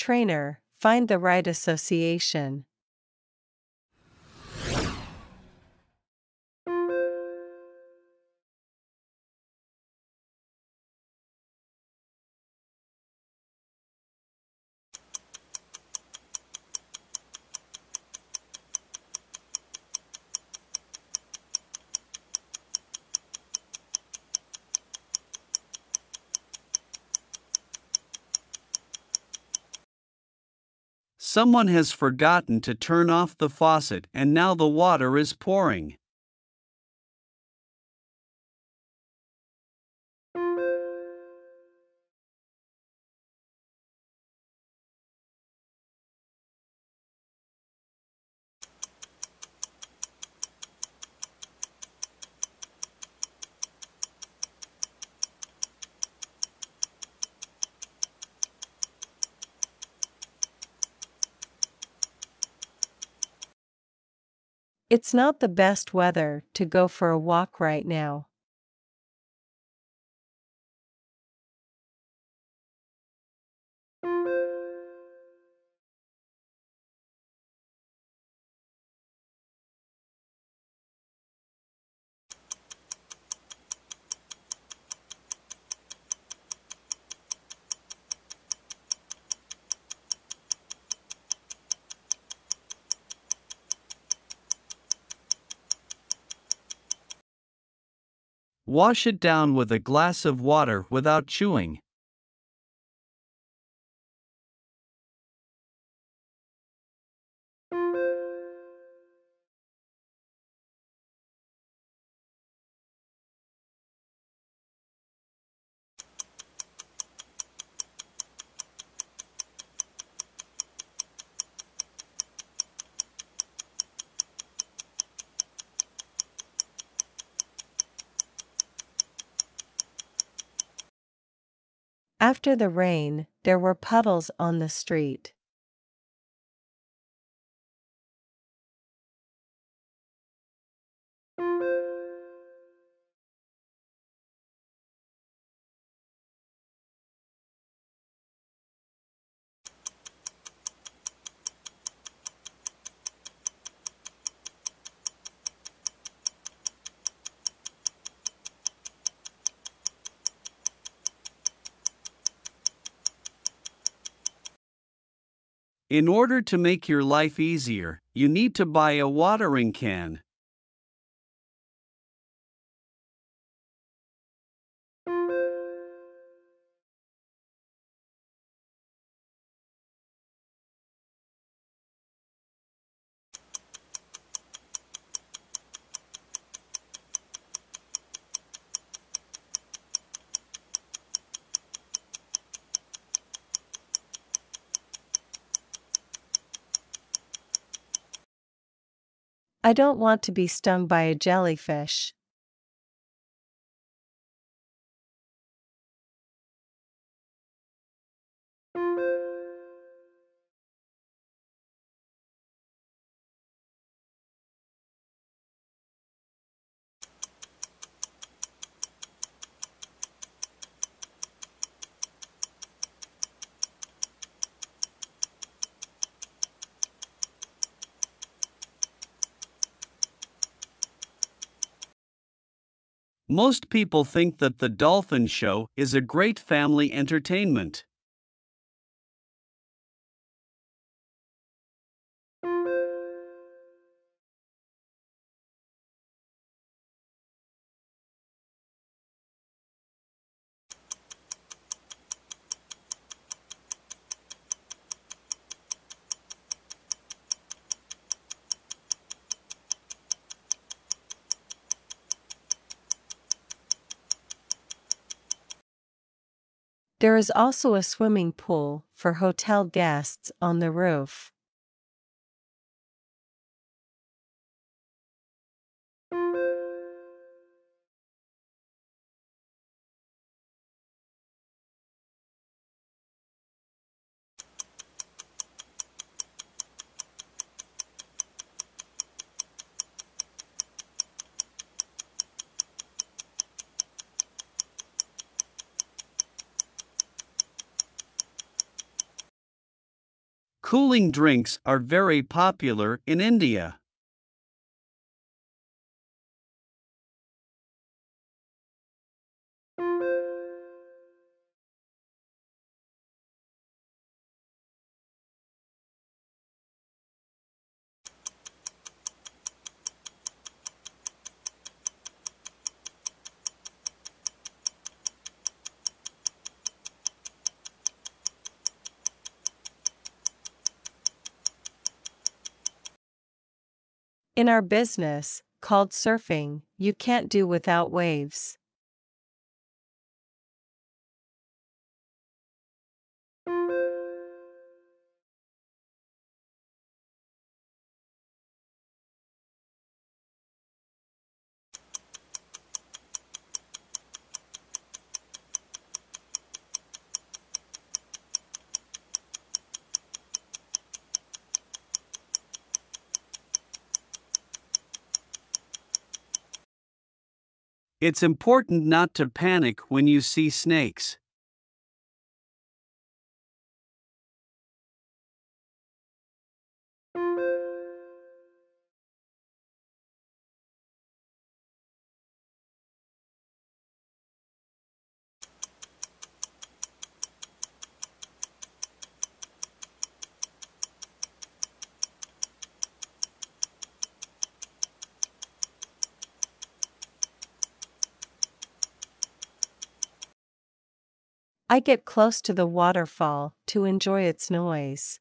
Trainer, find the right association. Someone has forgotten to turn off the faucet and now the water is pouring. It's not the best weather to go for a walk right now. Wash it down with a glass of water without chewing. After the rain, there were puddles on the street. In order to make your life easier, you need to buy a watering can. I don't want to be stung by a jellyfish. Most people think that The Dolphin Show is a great family entertainment. There is also a swimming pool for hotel guests on the roof. Cooling drinks are very popular in India. In our business, called surfing, you can't do without waves. It's important not to panic when you see snakes. I get close to the waterfall to enjoy its noise.